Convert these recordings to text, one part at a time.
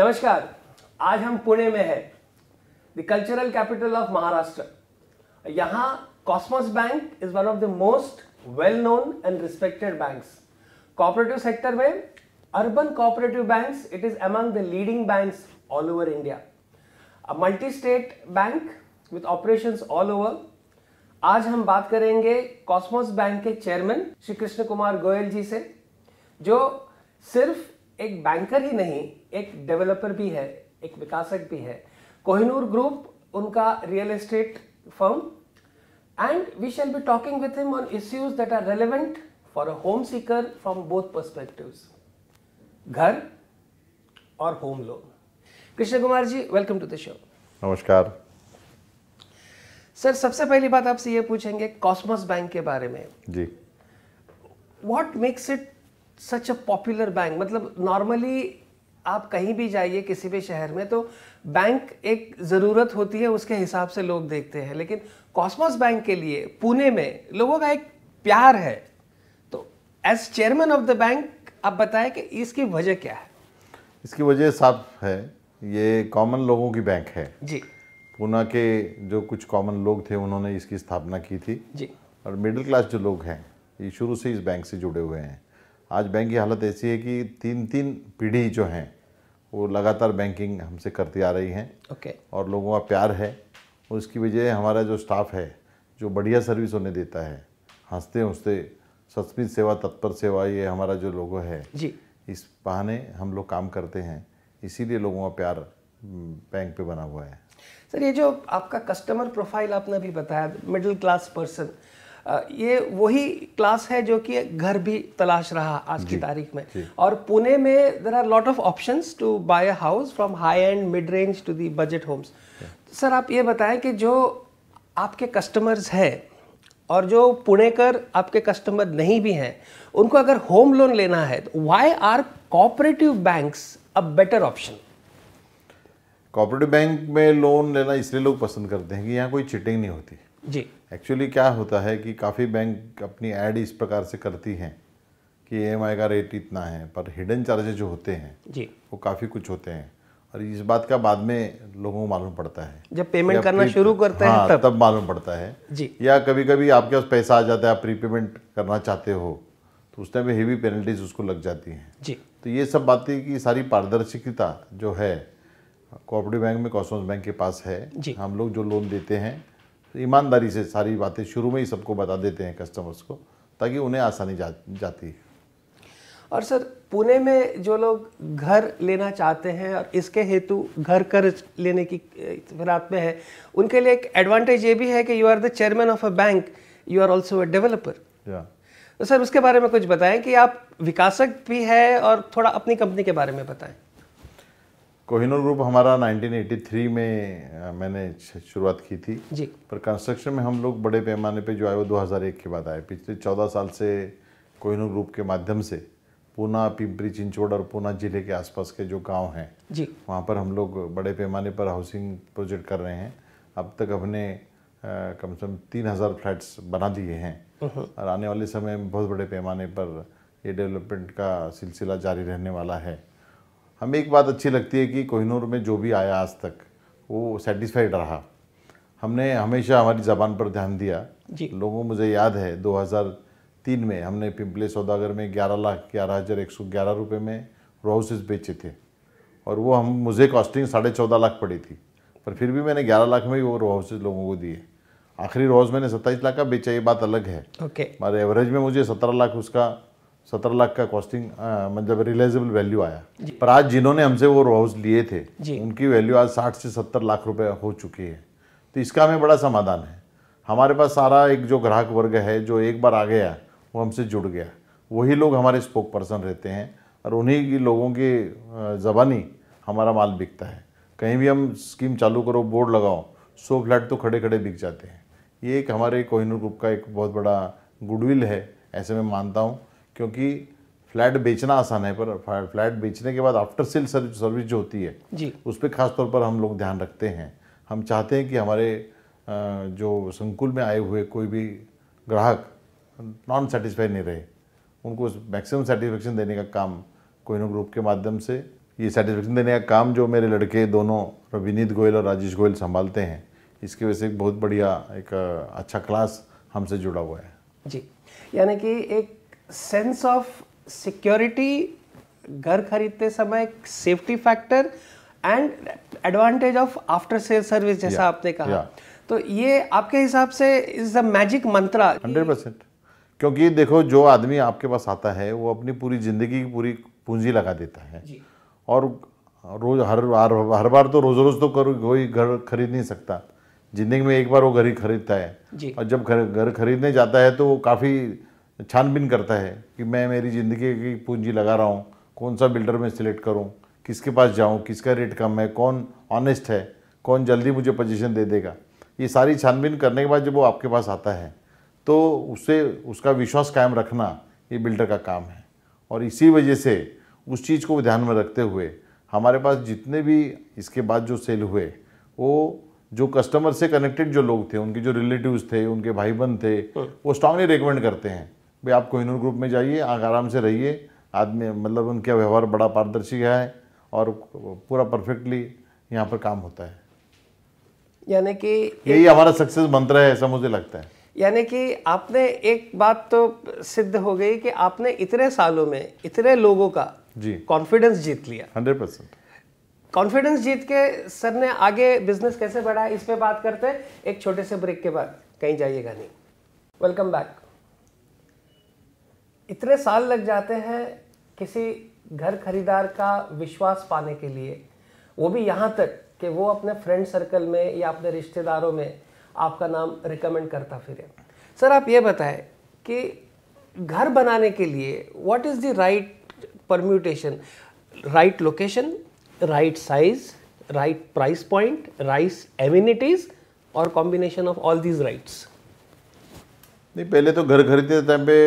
नमस्कार आज हम पुणे में है the cultural capital of Maharashtra यहां Cosmos bank is one of the most well known and respected bank cooperative sector में urban cooperative bank it is among the leading bank all over India a multi state bank with operation all over आज हम बात करेंगे Cosmos bank के chairman Shri Krishna Kumar Goyal ji से जो सिर्फ एक बैंकर ही नहीं एक डेवलपर भी है एक विकासक भी है कोहिनूर ग्रुप उनका real estate firm and we shall be talking with him on issues that are relevant for a home seeker from both perspective घर और home loan Krishna Kumar ji welcome to the show नमस्कार सर सबसे पहली बात आपसे ये पूछेंगे कॉस्मस बैंक के बारे में जी what makes it such a popular bank मतलब नॉर्मली आप कहीं भी जाइए किसी भी शहर में तो बैंक एक ज़रूरत होती है उसके हिसाब से लोग देखते हैं लेकिन कॉस्मोस बैंक के लिए पुणे में लोगों का एक प्यार है तो as chairman of the bank आप बताएं कि इसकी वजह क्या है इसकी वजह साफ है ये कॉमन लोगों की बैंक है जी पूना के जो कुछ कॉमन लोग थे उन्होंने इसकी स्थापना की थी जी और मिडिल क्लास जो लोग हैं ये शुरू से इस बैंक से जुड़े हुए हैं आज बैंक की हालत ऐसी है कि तीन तीन पीढ़ी जो हैं वो लगातार बैंकिंग हमसे करती आ रही हैं ओके okay. और लोगों का प्यार है और उसकी वजह हमारा जो स्टाफ है जो बढ़िया सर्विस उन्हें देता है हंसते हंसते सस्मित सेवा तत्पर सेवा ये हमारा जो लोगो है जी इस बहाने हम लोग काम करते हैं इसीलिए लोगों का प्यार बैंक पे बना हुआ है सर ये जो आपका कस्टमर प्रोफाइल आपने अभी बताया मिडिल क्लास पर्सन ये वही क्लास है जो कि घर भी तलाश रहा आज की तारीख में और पुणे में there are lot of option to buy a house from high end mid range to the budget homes sir आप ये बताएं कि जो आपके कस्टमर्स हैं और जो पुणे कर आपके कस्टमर नहीं भी हैं उनको अगर होम लोन लेना है तो why are cooperative banks a better option cooperative bank में लोन लेना इसलिए लोग पसंद करते हैं कि यहाँ कोई चिटिंग नहीं होती जी एक्चुअली क्या होता है कि काफ़ी बैंक अपनी ऐड इस प्रकार से करती हैं कि ई का रेट इतना है पर हिडन चार्जेज जो होते हैं जी वो काफ़ी कुछ होते हैं और इस बात का बाद में लोगों को मालूम पड़ता है जब पेमेंट करना शुरू करते हाँ, हैं तब, तब मालूम पड़ता है जी या कभी कभी आपके पास पैसा आ जाता है आप प्री पेमेंट करना चाहते हो तो उस टाइम हेवी पेनल्टीज उसको लग जाती हैं जी तो ये सब बातें कि सारी पारदर्शिकता जो है कोऑपरेटिव बैंक में कॉस्मोस बैंक के पास है हम लोग जो लोन देते हैं ईमानदारी से सारी बातें शुरू में ही सबको बता देते हैं कस्टमर्स को ताकि उन्हें आसानी जा, जाती है और सर पुणे में जो लोग घर लेना चाहते हैं और इसके हेतु घर कर्ज लेने की फिराक में है उनके लिए एक एडवांटेज ये भी है कि you are the chairman of a bank you are also a developer तो सर उसके बारे में कुछ बताएं कि आप विकासक भी है और थोड़ा अपनी कंपनी के बारे में बताएं कोहिनूर ग्रुप हमारा 1983 में मैंने शुरुआत की थी जी पर कंस्ट्रक्शन में हम लोग बड़े पैमाने पे जो आए वो 2001 के बाद आए पिछले 14 साल से कोहिनूर ग्रुप के माध्यम से पूना पिंपरी चिंचोड़ और पूना जिले के आसपास के जो गांव हैं जी वहाँ पर हम लोग बड़े पैमाने पर हाउसिंग प्रोजेक्ट कर रहे हैं अब तक हमने कम से कम तीन हज़ार फ्लैट्स बना दिए हैं हम्म। और आने वाले समय में बहुत बड़े पैमाने पर ये डेवलपमेंट का सिलसिला जारी रहने वाला है हमें एक बात अच्छी लगती है कि कोहिनूर में जो भी आया आज तक वो सेटिस्फाइड रहा हमने हमेशा हमारी ज़बान पर ध्यान दिया जी लोगों मुझे याद है 2003 में हमने पिंपले सौदागर में ग्यारह लाख ग्यारह हज़ार एक सौ ग्यारह रुपये में रोहसेस बेचे थे और वो हम मुझे कॉस्टिंग साढ़े चौदह लाख पड़ी थी पर फिर भी मैंने ग्यारह लाख में ही वो रो हाउसेज लोगों को दिए आखिरी रोज़ मैंने सत्ताईस लाख का बेचा ये बात अलग है ओके okay. एवरेज में मुझे सत्रह लाख उसका सत्रह लाख का कॉस्टिंग मतलब रिलाइजेबल वैल्यू आया पर आज जिन्होंने हमसे वो हाउस लिए थे उनकी वैल्यू आज साठ से सत्तर लाख रुपए हो चुकी है तो इसका हमें बड़ा समाधान है हमारे पास सारा एक जो ग्राहक वर्ग है जो एक बार आ गया वो हमसे जुड़ गया वही लोग हमारे स्पोक पर्सन रहते हैं और उन्हीं की लोगों की ज़बानी हमारा माल बिकता है कहीं भी हम स्कीम चालू करो बोर्ड लगाओ सौ फ्लैट तो खड़े खड़े बिक जाते हैं ये एक हमारे कोहिनूर ग्रुप का एक बहुत बड़ा गुडविल है ऐसे मैं मानता हूँ क्योंकि फ्लैट बेचना आसान है पर फ्लैट बेचने के बाद आफ्टर सेल सर्विस जो होती है जी उस पर खासतौर पर हम लोग ध्यान रखते हैं हम चाहते हैं कि हमारे जो संकुल में आए हुए कोई भी ग्राहक नॉन सेटिस्फाई नहीं रहे उनको मैक्सिमम सेटिस्फेक्शन देने का काम कोई ग्रुप के माध्यम से ये सेटिस्फेक्शन देने का काम जो मेरे लड़के दोनों विनीत गोयल और राजेश गोयल संभालते हैं इसकी वजह से एक बहुत बढ़िया एक अच्छा क्लास हमसे जुड़ा हुआ है जी यानी कि एक सेंस ऑफ सिक्योरिटी घर खरीदते समय safety factor and advantage of after sale service जैसा yeah, आपने कहा yeah. तो ये आपके हिसाब से is a magic mantra hundred percent क्योंकि देखो जो आदमी आपके पास आता है वो अपनी पूरी ज़िंदगी की पूरी पूंजी लगा देता है जी. और रोज हर बार हर बार तो रोज़ रोज़ तो कर कोई घर खरीद नहीं सकता ज़िंदगी में एक बार वो घर ही खरीदता है और जब घर खरीदने जाता है तो वो काफ़ी छानबीन करता है कि मैं मेरी ज़िंदगी की पूंजी लगा रहा हूँ कौन सा बिल्डर में सिलेक्ट करूँ किसके पास जाऊँ किसका रेट कम है कौन ऑनेस्ट है कौन जल्दी मुझे पोजीशन दे देगा ये सारी छानबीन करने के बाद जब वो आपके पास आता है तो उससे उसका विश्वास कायम रखना ये बिल्डर का काम है और इसी वजह से उस चीज़ को ध्यान में रखते हुए हमारे पास जितने भी इसके बाद जो सेल हुए वो जो कस्टमर से कनेक्टेड जो लोग थे उनके जो रिलेटिव्स थे उनके भाई बहन थे हाँ। वो स्ट्रांगली रिकमेंड करते हैं भाई आप कोहिनूर ग्रुप में जाइए आराम से रहिए आदमी मतलब उनका व्यवहार बड़ा पारदर्शी है और पूरा परफेक्टली यहाँ पर काम होता है यानी कि यही हमारा सक्सेस मंत्र है ऐसा मुझे लगता है यानी कि आपने एक बात तो सिद्ध हो गई कि आपने इतने सालों में इतने लोगों का जी कॉन्फिडेंस जीत लिया हंड्रेड परसेंट कॉन्फिडेंस जीत के सर ने आगे बिजनेस कैसे बढ़ा इस पर बात करते हैं एक छोटे से ब्रेक के बाद कहीं जाइएगा नहीं वेलकम बैक इतने साल लग जाते हैं किसी घर खरीदार का विश्वास पाने के लिए वो भी यहाँ तक कि वो अपने फ्रेंड सर्कल में या अपने रिश्तेदारों में आपका नाम रिकमेंड करता फिरे सर आप ये बताएं कि घर बनाने के लिए what is the right permutation right location right size right price point rice amenities और combination of all these rights नहीं पहले तो घर खरीदते टाइम पे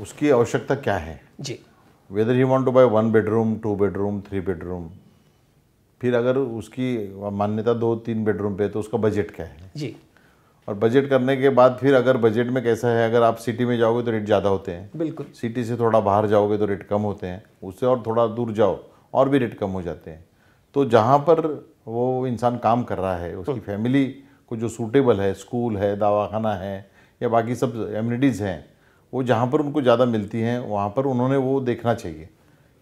उसकी आवश्यकता क्या है जी whether you want to buy one bedroom two bedroom three bedroom फिर अगर उसकी मान्यता दो तीन बेडरूम पे तो उसका बजट क्या है जी और बजट करने के बाद फिर अगर बजट में कैसा है अगर आप सिटी में जाओगे तो रेट ज़्यादा होते हैं बिल्कुल सिटी से थोड़ा बाहर जाओगे तो रेट कम होते हैं उससे और थोड़ा दूर जाओ और भी रेट कम हो जाते हैं तो जहाँ पर वो इंसान काम कर रहा है उसकी फैमिली हम्म। को जो सूटेबल है स्कूल है दवाखाना है या बाकी सब एम्यूनिटीज़ हैं वो जहाँ पर उनको ज़्यादा मिलती हैं वहाँ पर उन्होंने वो देखना चाहिए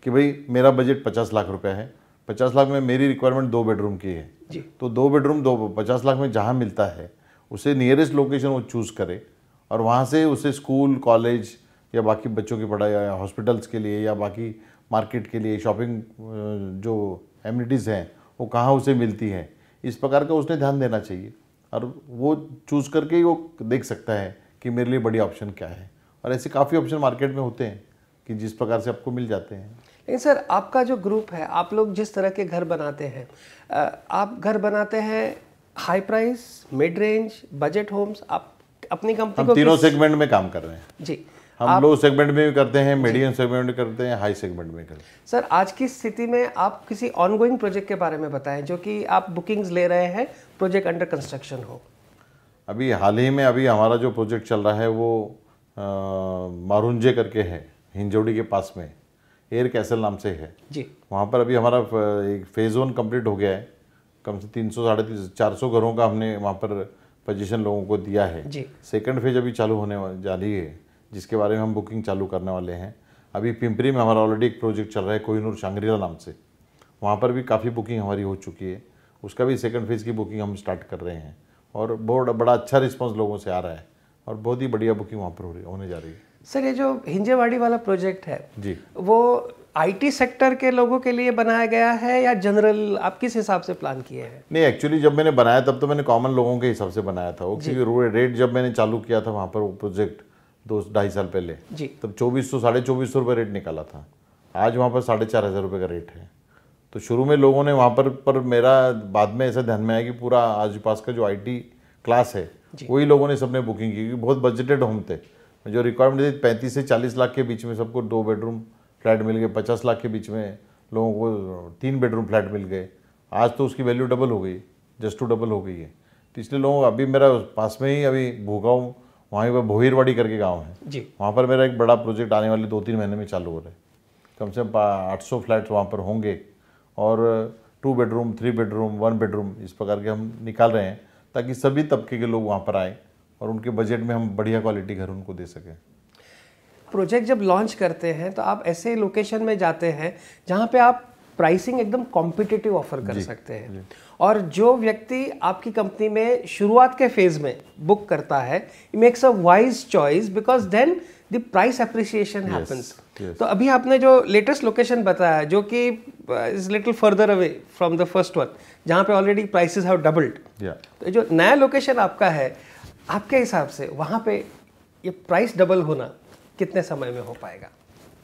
कि भाई मेरा बजट पचास लाख रुपया है पचास लाख में मेरी रिक्वायरमेंट दो बेडरूम की है जी तो दो बेडरूम दो पचास लाख में जहाँ मिलता है उसे नियरेस्ट लोकेशन वो चूज़ करे और वहाँ से उसे स्कूल कॉलेज या बाकी बच्चों की पढ़ाई या हॉस्पिटल्स के लिए या बाकी मार्केट के लिए शॉपिंग जो एमिनिटीज़ हैं वो कहाँ उसे मिलती हैं इस प्रकार का उसने ध्यान देना चाहिए और वो चूज़ करके ही वो देख सकता है कि मेरे लिए बड़ी ऑप्शन क्या है और ऐसे काफ़ी ऑप्शन मार्केट में होते हैं कि जिस प्रकार से आपको मिल जाते हैं लेकिन सर आपका जो ग्रुप है आप लोग जिस तरह के घर बनाते हैं आप घर बनाते हैं high price mid range budget homes आप अपनी कंपनी को तीनों सेगमेंट में काम कर रहे हैं जी हम आप... लो सेगमेंट में भी करते हैं मीडियम सेगमेंट में करते हैं हाई सेगमेंट में करते हैं सर आज की स्थिति में आप किसी ऑनगोइंग प्रोजेक्ट के बारे में बताएं जो कि आप बुकिंग्स ले रहे हैं प्रोजेक्ट अंडर कंस्ट्रक्शन हो अभी हाल ही में अभी हमारा जो प्रोजेक्ट चल रहा है वो मारुंजे करके है हिंजोड़ी के पास में एयर कैसल नाम से है जी वहाँ पर अभी हमारा एक फेज़ वन कंप्लीट हो गया है कम से तीन सौ साढ़े तीन चार सौ घरों का हमने वहाँ पर पोजीशन लोगों को दिया है जी सेकेंड फेज अभी चालू होने जा रही है जिसके बारे में हम बुकिंग चालू करने वाले हैं अभी पिंपरी में हमारा ऑलरेडी एक प्रोजेक्ट चल रहा है कोहिनूर शांग्रीला नाम से वहाँ पर भी काफ़ी बुकिंग हमारी हो चुकी है उसका भी सेकेंड फेज़ की बुकिंग हम स्टार्ट कर रहे हैं और बहुत बड़ा अच्छा रिस्पॉन्स लोगों से आ रहा है और बहुत ही बढ़िया बुकिंग वहाँ पर हो रही होने जा रही है सर ये जो हिंजेवाड़ी वाला प्रोजेक्ट है जी वो आईटी सेक्टर के लोगों के लिए बनाया गया है या जनरल आप किस हिसाब से प्लान किए हैं नहीं एक्चुअली जब मैंने बनाया तब तो मैंने कॉमन लोगों के हिसाब से बनाया था क्योंकि रूरल रेट जब मैंने चालू किया था वहाँ पर वो प्रोजेक्ट दो ढाई साल पहले जी तब चौबीस सौ साढ़े चौबीस सौ रुपये रेट निकाला था आज वहाँ पर साढ़े चार हज़ार रुपये का रेट है तो शुरू में लोगों ने वहाँ पर पर मेरा बाद में ऐसा ध्यान में आया कि पूरा आज पास का जो आईटी क्लास है वही लोगों ने सबने बुकिंग की क्योंकि बहुत बजटेड होम थे जो रिक्वायरमेंट थी पैंतीस से चालीस लाख के बीच में सबको दो बेडरूम फ्लैट मिल गए पचास लाख के बीच में लोगों को तीन बेडरूम फ्लैट मिल गए आज तो उसकी वैल्यू डबल हो गई जस्ट टू डबल हो गई है तो इसलिए लोगों अभी मेरा पास में ही अभी भूगाँव वहीं पर भोहिरवाड़ी करके गाँव है जी वहाँ पर मेरा एक बड़ा प्रोजेक्ट आने वाले दो तीन महीने में चालू हो रहा है कम से कम आठ सौ फ्लैट वहाँ पर होंगे और two bedroom three bedroom one bedroom इस प्रकार के हम निकाल रहे हैं ताकि सभी तबके के लोग वहाँ पर आए और उनके बजट में हम बढ़िया क्वालिटी घर उनको दे सकें प्रोजेक्ट जब लॉन्च करते हैं तो आप ऐसे लोकेशन में जाते हैं जहाँ पे आप प्राइसिंग एकदम कॉम्पिटिटिव ऑफर कर सकते हैं और जो व्यक्ति आपकी कंपनी में शुरुआत के फेज में बुक करता है makes a wise choice because then the price appreciation happens तो अभी आपने जो लेटेस्ट लोकेशन बताया जो कि is little further away from the first one जहाँ पे ऑलरेडी प्राइसेस हैव डबल्ड तो जो नया लोकेशन आपका है आपके हिसाब से वहाँ पे ये प्राइस डबल होना कितने समय में हो पाएगा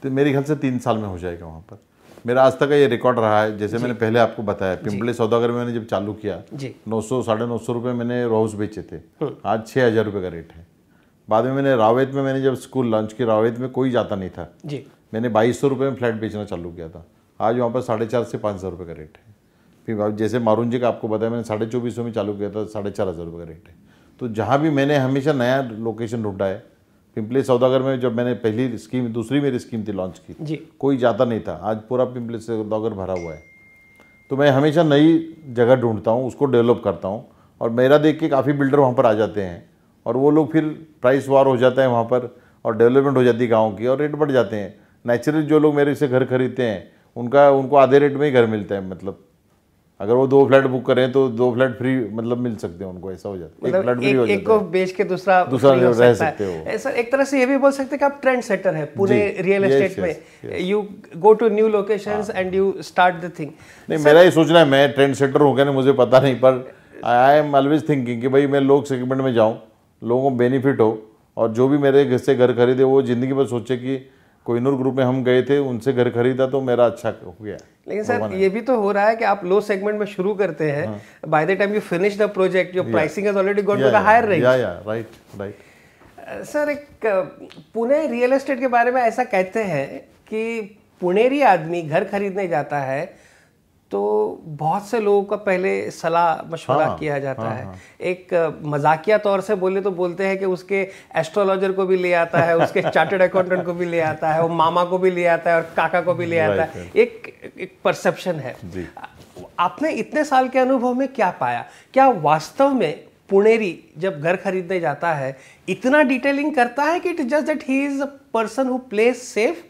तो मेरे ख्याल से तीन साल में हो जाएगा वहाँ पर मेरा आज तक का ये रिकॉर्ड रहा है जैसे मैंने पहले आपको बताया पिंपले सौदागर में मैंने जब चालू किया नौ सौ साढ़े नौ सौ रुपये मैंने रोहस बेचे थे हम्म। आज छः हज़ार रुपये का रेट है बाद में मैंने रावेत में मैंने जब स्कूल लॉन्च किया रावेत में कोई जाता नहीं था जी मैंने बाईस सौ रुपये में फ्लैट बेचना चालू किया था आज वहाँ पर साढ़े चार से पाँच हज़ार रुपये का रेट है फिर जैसे मारून जी का आपको बताया मैंने साढ़े चौबीस सौ में चालू किया था साढ़े चार हज़ार रुपये का रेट है तो जहाँ भी मैंने हमेशा नया लोकेशन ढूंढा है पिंपले सौदागर में जब मैंने पहली स्कीम दूसरी मेरी स्कीम थी लॉन्च की जी कोई जाता नहीं था आज पूरा पिंपले सौदागर भरा हुआ है तो मैं हमेशा नई जगह ढूंढता हूँ उसको डेवलप करता हूँ और मेरा देख के काफ़ी बिल्डर वहाँ पर आ जाते हैं और वो लोग फिर प्राइस वार हो जाता है वहाँ पर और डेवलपमेंट हो जाती है गाँव की और रेट बढ़ जाते हैं नेचुरल जो लोग मेरे से घर खरीदते हैं उनका उनको आधे रेट में ही घर मिलता है मतलब अगर वो दो फ्लैट बुक करें तो दो फ्लैट फ्री मतलब मिल सकते हैं उनको ऐसा हो जाता है एक मतलब फ्लैट फ्री हो जाता एक को बेच के दूसरा दूसरा हो रह सकते हो सर एक तरह से ये भी बोल सकते हैं कि आप ट्रेंड सेटर है पूरे रियल एस्टेट में you go to new locations and you start the thing नहीं मेरा ये सोचना है मैं ट्रेंड सेटर हूँ क्या मुझे पता नहीं पर आई एम ऑलवेज थिंकिंग कि भाई मैं लोग सेगमेंट में जाऊँ लोगों को बेनिफिट हो और जो भी मेरे घर से घर खरीदे वो ज़िंदगी भर सोचे कि कोहिनूर ग्रुप में हम गए थे उनसे घर खरीदा तो मेरा अच्छा हो गया लेकिन सर ये भी तो हो रहा है कि आप लो सेगमेंट में शुरू करते हैं by the time you finish the project your pricing has already gone to the higher range yeah yeah right right sir एक पुणे रियल एस्टेट के बारे में ऐसा कहते हैं कि पुणेरी आदमी घर खरीदने जाता है तो बहुत से लोगों का पहले सलाह मशवरा हाँ, किया जाता हाँ, है हाँ. एक मजाकिया तौर से बोले तो बोलते हैं कि उसके एस्ट्रोलॉजर को भी ले आता है उसके चार्टर्ड अकाउंटेंट को भी ले आता है वो मामा को भी ले आता है और काका को भी ले आता है एक एक परसेप्शन है आपने इतने साल के अनुभव में क्या पाया क्या वास्तव में पुणेरी जब घर खरीदने जाता है इतना डिटेलिंग करता है कि it just that he is a person who plays safe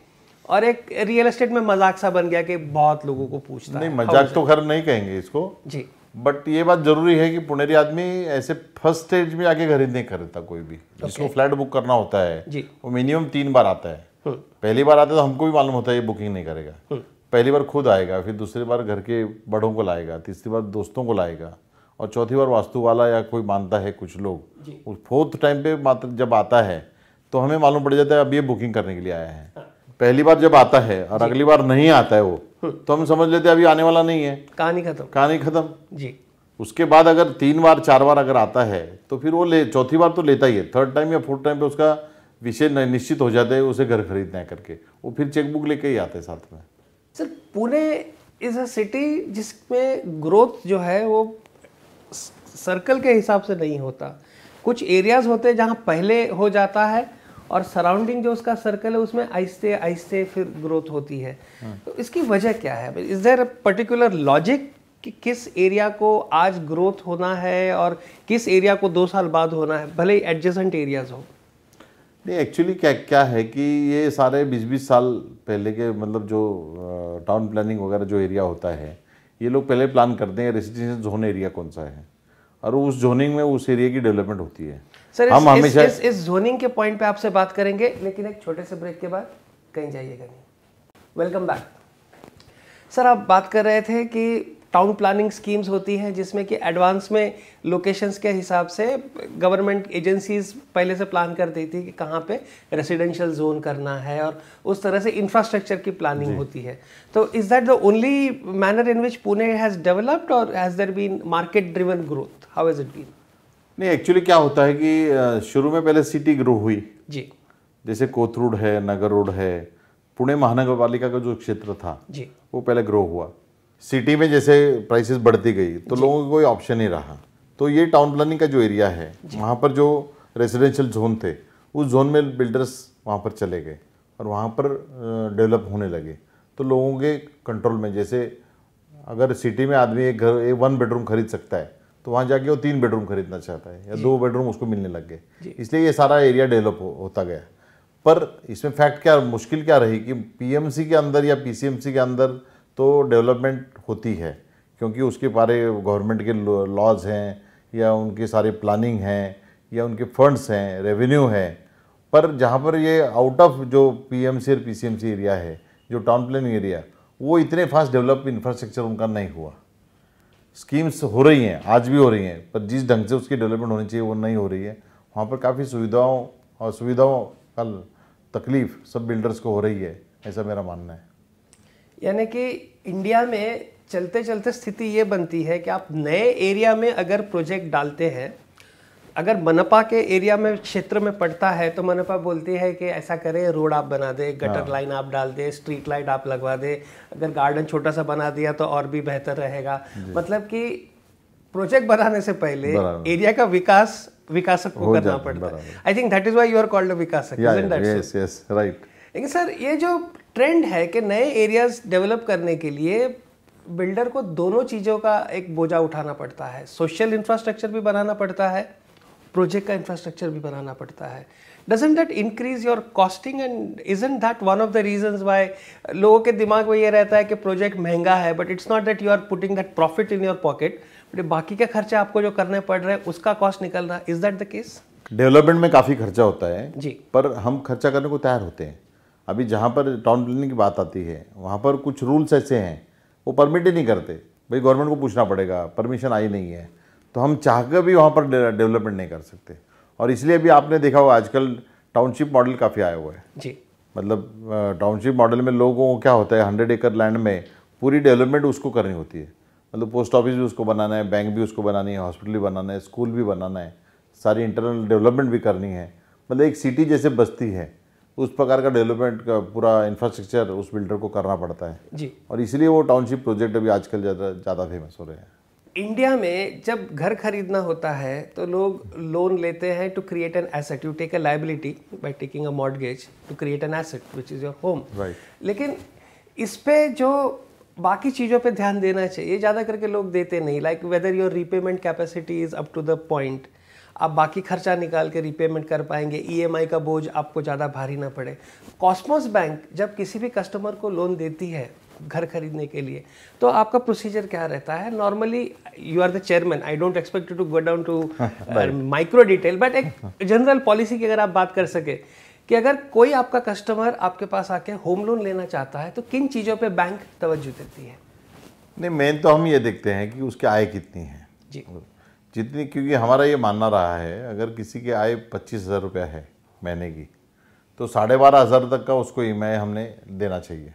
और एक रियल एस्टेट में मजाक सा बन गया कि बहुत लोगों को पूछता नहीं मजाक तो खैर नहीं कहेंगे इसको जी बट ये बात जरूरी है कि पुनेरी आदमी ऐसे फर्स्ट स्टेज में आके खरीद नहीं करता कोई भी जिसको फ्लैट बुक करना होता है वो मिनिमम तीन बार आता है हम्म। पहली बार आता है तो हमको भी मालूम होता है ये बुकिंग नहीं करेगा हम्म। पहली बार खुद आएगा फिर दूसरी बार घर के बड़ों को लाएगा तीसरी बार दोस्तों को लाएगा और चौथी बार वास्तु वाला या कोई मानता है कुछ लोग फोर्थ टाइम पे मात्र जब आता है तो हमें मालूम पड़ जाता है अब ये बुकिंग करने के लिए आया है हाँ। पहली बार जब आता है और अगली बार नहीं आता है वो हम्म। तो हम समझ लेते अभी आने वाला नहीं है कहानी खत्म कहानी खत्म जी उसके बाद अगर तीन बार चार बार अगर आता है तो फिर वो ले चौथी बार तो लेता ही है थर्ड टाइम या फोर्थ टाइम पे उसका विषय निश्चित हो जाता है उसे घर खरीदना है करके वो फिर चेकबुक लेके ही आते हैं साथ में sir Pune is a city जिसमें ग्रोथ जो है वो सर्कल के हिसाब से नहीं होता कुछ एरियाज़ होते हैं जहाँ पहले हो जाता है और सराउंडिंग जो उसका सर्कल है उसमें आहिस्ते आहिस्ते फिर ग्रोथ होती है हाँ। तो इसकी वजह क्या है इज देर पर्टिकुलर लॉजिक कि किस एरिया को आज ग्रोथ होना है और किस एरिया को दो साल बाद होना है भले ही एडजेसेंट एरियाज हो नहीं एक्चुअली क्या क्या है कि ये सारे बीस बीस साल पहले के मतलब जो टाउन प्लानिंग वगैरह जो एरिया होता है ये लोग पहले प्लान करते हैं रेसिडेंशियल जोन एरिया कौन सा है और उस जोनिंग में उस एरिया की डेवलपमेंट होती है सर हम हमेशा इस, इस जोनिंग के पॉइंट पे आपसे बात करेंगे लेकिन एक छोटे से ब्रेक के बाद कहीं जाइएगा नहीं वेलकम बैक सर आप बात कर रहे थे कि टाउन प्लानिंग स्कीम्स होती हैं जिसमें कि एडवांस में लोकेशंस के हिसाब से गवर्नमेंट एजेंसीज पहले से प्लान कर देती थी कि कहाँ पे रेजिडेंशियल जोन करना है और उस तरह से इंफ्रास्ट्रक्चर की प्लानिंग होती है तो is that the only manner in which Pune has developed और has there been market driven growth how is it been नहीं एक्चुअली क्या होता है कि शुरू में पहले सिटी ग्रो हुई जी जैसे कोथरूड है नगर रोड है पुणे महानगर पालिका का जो क्षेत्र था जी वो पहले ग्रो हुआ सिटी में जैसे प्राइसेस बढ़ती गई तो लोगों को कोई ऑप्शन नहीं रहा तो ये टाउन प्लानिंग का जो एरिया है वहाँ पर जो रेजिडेंशियल जोन थे उस जोन में बिल्डर्स वहाँ पर चले गए और वहाँ पर डेवलप होने लगे तो लोगों के कंट्रोल में जैसे अगर सिटी में आदमी एक घर एक वन बेडरूम खरीद सकता है तो वहाँ जाके वो तीन बेडरूम खरीदना चाहता है या दो बेडरूम उसको मिलने लग गए इसलिए ये सारा एरिया डेवलप हो, होता गया पर इसमें फैक्ट क्या मुश्किल क्या रही कि पीएमसी के अंदर या पीसीएमसी के अंदर तो डेवलपमेंट होती है क्योंकि उसके बारे गवर्नमेंट के लॉज हैं या उनके सारे प्लानिंग हैं या उनके फंड्स हैं रेवेन्यू हैं पर जहाँ पर ये आउट ऑफ जो पीएमसी और पीसीएमसी एरिया है जो टाउन प्लानिंग एरिया वो इतने फास्ट डेवलप इंफ्रास्ट्रक्चर उनका नहीं हुआ स्कीम्स हो रही हैं आज भी हो रही हैं पर जिस ढंग से उसकी डेवलपमेंट होनी चाहिए वो नहीं हो रही है वहाँ पर काफ़ी सुविधाओं और सुविधाओं का तकलीफ़ सब बिल्डर्स को हो रही है ऐसा मेरा मानना है यानी कि इंडिया में चलते चलते स्थिति ये बनती है कि आप नए एरिया में अगर प्रोजेक्ट डालते हैं अगर मनपा के एरिया में क्षेत्र में पड़ता है तो मनपा बोलती है कि ऐसा करें रोड आप बना दे गटर हाँ। लाइन आप डाल दे स्ट्रीट लाइट आप लगवा दे अगर गार्डन छोटा सा बना दिया तो और भी बेहतर रहेगा मतलब कि प्रोजेक्ट बनाने से पहले एरिया का विकास विकासक को करना पड़ता है I think that is why you are called विकासक राइट लेकिन सर ये जो ट्रेंड है कि नए एरियाज डेवलप करने के लिए बिल्डर को दोनों चीज़ों का एक बोझा उठाना पड़ता है सोशल इंफ्रास्ट्रक्चर भी बनाना पड़ता है प्रोजेक्ट का इंफ्रास्ट्रक्चर भी बनाना पड़ता है doesn't that increase your costing and isn't that one of the reason why लोगों के दिमाग में ये रहता है कि प्रोजेक्ट महंगा है but it's not that you are putting that profit in your pocket but बाकी के खर्चे आपको जो करने पड़ रहे हैं उसका कॉस्ट निकल रहा है is that the case development में काफ़ी खर्चा होता है जी पर हम खर्चा करने को तैयार होते हैं अभी जहाँ पर टाउन प्लानिंग की बात आती है वहाँ पर कुछ रूल्स ऐसे हैं वो परमिट ही नहीं करते भाई गवर्नमेंट को पूछना पड़ेगा परमिशन आई नहीं है तो हम चाह कर भी वहाँ पर डेवलपमेंट नहीं कर सकते और इसलिए भी आपने देखा होगा आजकल टाउनशिप मॉडल काफ़ी आया हुआ है जी मतलब टाउनशिप मॉडल में लोगों को क्या होता है हंड्रेड एकर लैंड में पूरी डेवलपमेंट उसको करनी होती है मतलब पोस्ट ऑफिस भी उसको बनाना है बैंक भी उसको बनानी है हॉस्पिटल भी बनाना है स्कूल भी बनाना है सारी इंटरनल डेवलपमेंट भी करनी है मतलब एक सिटी जैसे बस्ती है उस प्रकार का डेवलपमेंट का पूरा इंफ्रास्ट्रक्चर उस बिल्डर को करना पड़ता है जी और इसलिए वो टाउनशिप प्रोजेक्ट अभी आजकल ज़्यादा ज़्यादा फेमस हो रहे हैं इंडिया में जब घर खरीदना होता है तो लोग लोन लेते हैं to create an asset you take a liability by taking a mortgage to create an asset which is your home right लेकिन इस पर जो बाकी चीज़ों पे ध्यान देना चाहिए ज़्यादा करके लोग देते नहीं like whether your repayment capacity is up to the point आप बाकी खर्चा निकाल के रिपेमेंट कर पाएंगे ईएमआई e का बोझ आपको ज़्यादा भारी ना पड़े कॉस्मोस बैंक जब किसी भी कस्टमर को लोन देती है घर खरीदने के लिए तो आपका प्रोसीजर क्या रहता है normally you are the chairman I don't expect to go down to micro detail but एक जनरल पॉलिसी की अगर आप बात कर सके कि अगर कोई आपका कस्टमर आपके पास आके होम लोन लेना चाहता है तो किन चीज़ों पे बैंक तवज्जो देती है नहीं मेन तो हम ये देखते हैं कि उसकी आय कितनी है जी जितनी क्योंकि हमारा ये मानना रहा है अगर किसी की आय पच्चीस हज़ार रुपया है महीने की तो साढ़े बारह हज़ार तक का उसको ई हमने देना चाहिए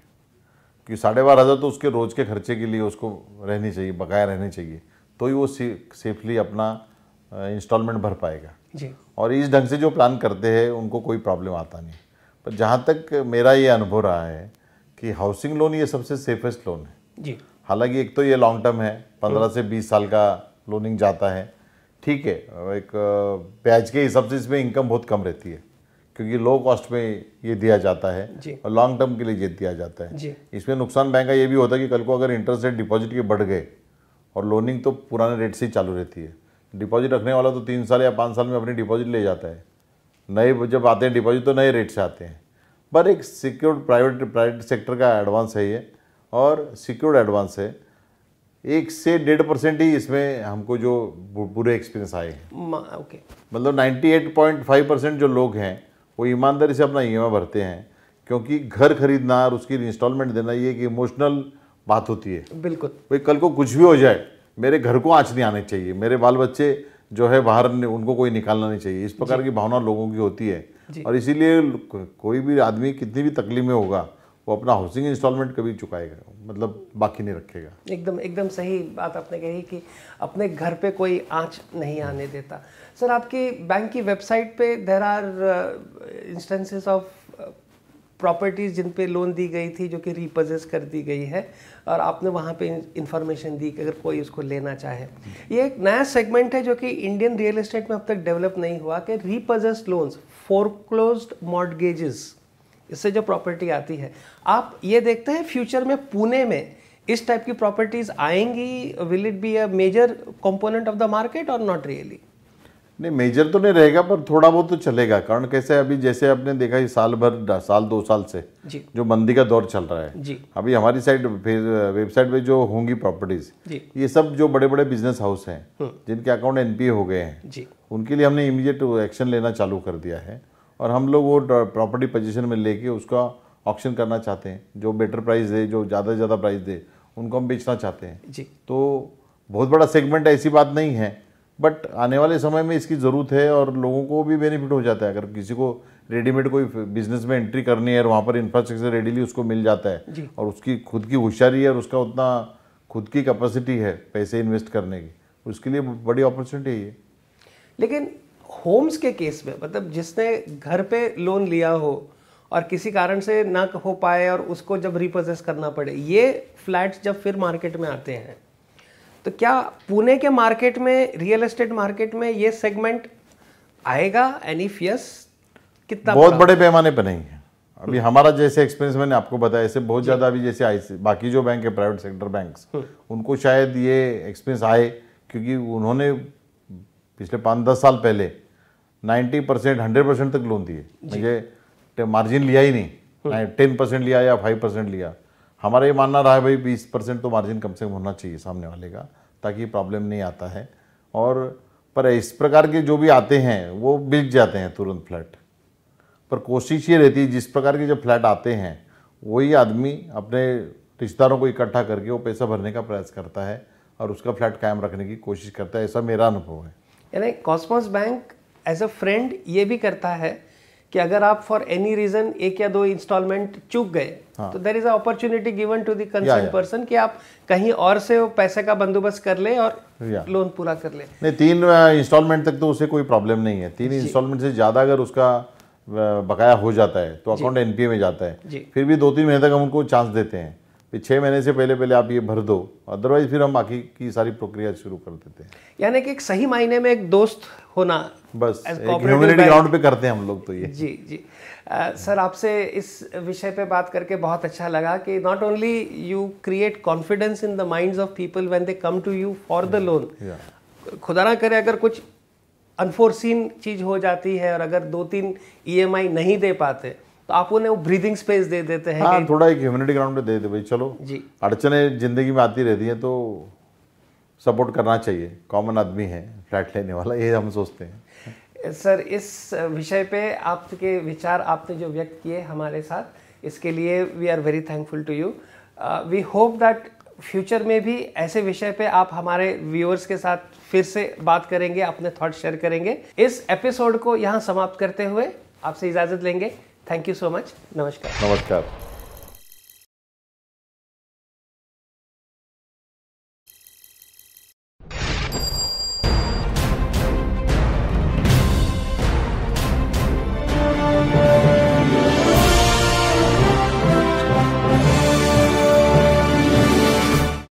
क्योंकि साढ़े बारह हज़ार तो उसके रोज़ के खर्चे के लिए उसको रहनी चाहिए बकाया रहनी चाहिए तो ही वो सेफली अपना इंस्टॉलमेंट भर पाएगा जी और इस ढंग से जो प्लान करते हैं उनको कोई प्रॉब्लम आता नहीं पर जहाँ तक मेरा ये अनुभव रहा है कि हाउसिंग लोन ये सबसे सेफेस्ट लोन है जी हालांकि एक तो ये लॉन्ग टर्म है तो पंद्रह से बीस साल का लोनिंग जाता है ठीक है एक प्याज के हिसाब से इसमें इनकम बहुत कम रहती है क्योंकि लो कॉस्ट में ये दिया जाता है और लॉन्ग टर्म के लिए ये दिया जाता है इसमें नुकसान बैंक का ये भी होता है कि कल को अगर इंटरेस्ट रेट डिपॉजिट के बढ़ गए और लोनिंग तो पुराने रेट से ही चालू रहती है डिपॉजिट रखने वाला तो तीन साल या पाँच साल में अपनी डिपॉजिट ले जाता है नए जब आते हैं डिपॉजिट तो नए रेट से आते हैं पर एक सिक्योर्ड प्राइवेट प्राइवेट सेक्टर का एडवांस है ये और सिक्योर्ड एडवांस है एक से डेढ़ परसेंट ही इसमें हमको जो बुरे एक्सपीरियंस आए हैं ओके मतलब फाइव परसेंट जो लोग हैं वो ईमानदारी से अपना ई e भरते हैं क्योंकि घर खरीदना और उसकी इंस्टॉलमेंट देना ये एक इमोशनल बात होती है बिल्कुल भाई कल को कुछ भी हो जाए मेरे घर को आँच नहीं आने चाहिए मेरे बाल बच्चे जो है बाहर उनको कोई निकालना नहीं चाहिए इस प्रकार की भावना लोगों की होती है और इसीलिए कोई भी आदमी कितनी भी तकलीफ में होगा वो अपना हाउसिंग इंस्टॉलमेंट कभी चुकाएगा मतलब बाकी नहीं रखेगा एकदम एकदम सही बात आपने कही कि अपने घर पे कोई आँच नहीं आने देता सर आपकी बैंक की वेबसाइट पे there are instances of properties जिन पे लोन दी गई थी जो कि रिपोजेस कर दी गई है और आपने वहाँ पे इंफॉर्मेशन दी कि अगर कोई उसको लेना चाहे ये एक नया सेगमेंट है जो कि इंडियन रियल इस्टेट में अब तक डेवलप नहीं हुआ कि रिपोजेस लोन्स फोरक्लोज मॉडगेजेस इससे जो प्रॉपर्टी आती है आप ये देखते हैं फ्यूचर में पुणे में इस टाइप की प्रॉपर्टीज आएंगी will it be a major component of the market और नॉट रियली नहीं मेजर तो नहीं रहेगा पर थोड़ा बहुत तो चलेगा कारण कैसे अभी जैसे आपने देखा ये साल भर साल दो साल से जो मंदी का दौर चल रहा है जी अभी हमारी साइड वेबसाइट पे जो होंगी प्रॉपर्टीज ये सब जो बड़े बड़े बिजनेस हाउस हैं हम्म। जिनके अकाउंट एनपीए हो गए हैं जी उनके लिए हमने इमीडिएट एक्शन लेना चालू कर दिया है और हम लोग वो प्रॉपर्टी पोजीशन में लेके उसका ऑक्शन करना चाहते हैं जो बेटर प्राइस दे जो ज़्यादा से ज़्यादा प्राइस दे उनको हम बेचना चाहते हैं जी तो बहुत बड़ा सेगमेंट ऐसी बात नहीं है बट आने वाले समय में इसकी ज़रूरत है और लोगों को भी बेनिफिट हो जाता है अगर किसी को रेडीमेड कोई बिजनेस में एंट्री करनी है और वहाँ पर इंफ्रास्ट्रक्चर रेडीली उसको मिल जाता है और उसकी खुद की होशियारी है और उसका उतना खुद की कैपेसिटी है पैसे इन्वेस्ट करने की उसके तो लिए बड़ी अपॉर्चुनिटी है लेकिन होम्स के केस में मतलब जिसने घर पे लोन लिया हो और किसी कारण से ना हो पाए और उसको जब रिपोजेस करना पड़े ये फ्लैट्स जब फिर मार्केट में आते हैं तो क्या पुणे के मार्केट में रियल एस्टेट मार्केट में ये सेगमेंट आएगा एनी फियस कितना बहुत बड़े पैमाने पर नहीं है अभी हमारा जैसे एक्सपीरियंस मैंने आपको बताया ऐसे बहुत ज़्यादा अभी जैसे आई बाकी जो बैंक है प्राइवेट सेक्टर बैंक उनको शायद ये एक्सपीरियंस आए क्योंकि उन्होंने पिछले पाँच दस साल पहले नाइन्टी परसेंट हंड्रेड परसेंट तक लोन दिए मुझे मार्जिन लिया ही नहीं टेन परसेंट लिया या फाइव परसेंट लिया हमारा ये मानना रहा है भाई बीस परसेंट तो मार्जिन कम से कम होना चाहिए सामने वाले का ताकि प्रॉब्लम नहीं आता है और पर इस प्रकार के जो भी आते हैं वो बिक जाते हैं तुरंत फ्लैट पर कोशिश ये रहती है जिस प्रकार के जो फ्लैट आते हैं वही आदमी अपने रिश्तेदारों को इकट्ठा करके वो पैसा भरने का प्रयास करता है और उसका फ्लैट कायम रखने की कोशिश करता है ऐसा मेरा अनुभव है यानी Cosmos bank as a friend ये भी करता है कि अगर आप फॉर एनी रीजन एक या दो इंस्टॉलमेंट चूक गए हाँ। तो there is opportunity given to the concern person कि आप कहीं और से वो पैसे का बंदोबस्त कर ले और लोन पूरा कर ले नहीं तीन इंस्टॉलमेंट uh, तक तो उसे कोई प्रॉब्लम नहीं है तीन इंस्टॉलमेंट से ज़्यादा अगर उसका uh, बकाया हो जाता है तो अकाउंट एनपीए में जाता है फिर भी दो तीन महीने तक हम उनको चांस देते हैं छः महीने से पहले पहले आप ये भर दो अदरवाइज फिर हम बाकी की सारी प्रक्रिया शुरू कर देते हैं यानी कि एक सही मायने में एक दोस्त होना बस ह्यूमिलिटी ग्राउंड पे करते हैं हम लोग तो ये जी जी आ, सर आपसे इस विषय पे बात करके बहुत अच्छा लगा कि not only you create confidence in the minds of people when they come to you for the loan खुदा ना करे अगर कुछ अनफोर्सिन चीज़ हो जाती है और अगर दो तीन ईएमआई e नहीं दे पाते तो आप उन्हें वो ब्रीदिंग स्पेस दे देते हैं हाँ, थोड़ा एक ह्यूमिनिटी ग्राउंड पे दे दे भाई चलो जी अड़चने ज़िंदगी में आती रहती हैं तो सपोर्ट करना चाहिए कॉमन आदमी है फ्लैट लेने वाला ये हम सोचते हैं सर इस विषय पे आपके विचार आपने जो व्यक्त किए हमारे साथ इसके लिए we are very thankful to you we hope that future में भी ऐसे विषय पे आप हमारे व्यूअर्स के साथ फिर से बात करेंगे अपने थॉट शेयर करेंगे इस एपिसोड को यहाँ समाप्त करते हुए आपसे इजाज़त लेंगे Thank you so much. Namaskar. Namaskar.